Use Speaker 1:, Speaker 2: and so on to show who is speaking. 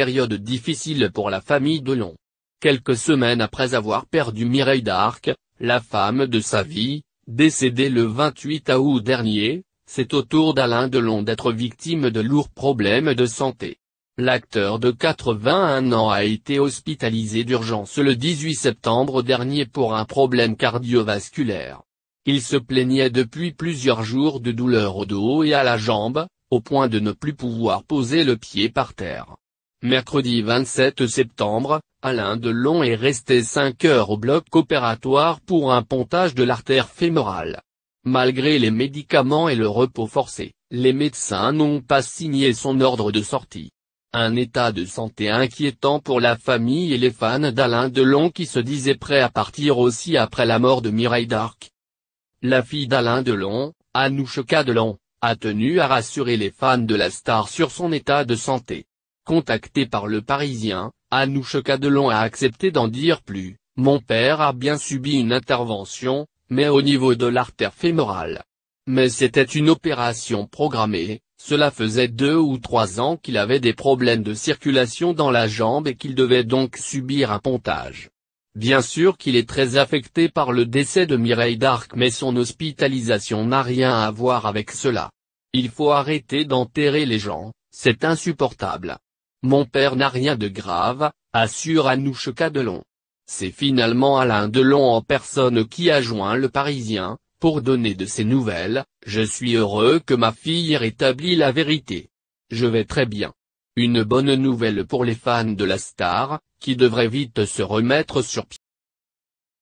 Speaker 1: période difficile pour la famille Delon. Quelques semaines après avoir perdu Mireille d'Arc, la femme de sa vie, décédée le 28 août dernier, c'est au tour d'Alain Delon d'être victime de lourds problèmes de santé. L'acteur de 81 ans a été hospitalisé d'urgence le 18 septembre dernier pour un problème cardiovasculaire. Il se plaignait depuis plusieurs jours de douleurs au dos et à la jambe, au point de ne plus pouvoir poser le pied par terre. Mercredi 27 septembre, Alain Delon est resté 5 heures au bloc opératoire pour un pontage de l'artère fémorale. Malgré les médicaments et le repos forcé, les médecins n'ont pas signé son ordre de sortie. Un état de santé inquiétant pour la famille et les fans d'Alain Delon qui se disaient prêts à partir aussi après la mort de Mireille Darc. La fille d'Alain Delon, Anouchka Delon, a tenu à rassurer les fans de la star sur son état de santé. Contacté par le Parisien, Anouche Cadelon a accepté d'en dire plus. Mon père a bien subi une intervention, mais au niveau de l'artère fémorale. Mais c'était une opération programmée, cela faisait deux ou trois ans qu'il avait des problèmes de circulation dans la jambe et qu'il devait donc subir un pontage. Bien sûr qu'il est très affecté par le décès de Mireille d'Arc mais son hospitalisation n'a rien à voir avec cela. Il faut arrêter d'enterrer les gens, c'est insupportable. Mon père n'a rien de grave, assure Anouchka Delon. C'est finalement Alain Delon en personne qui a joint le Parisien, pour donner de ses nouvelles, je suis heureux que ma fille rétablit la vérité. Je vais très bien. Une bonne nouvelle pour les fans de la star, qui devraient vite se remettre sur pied.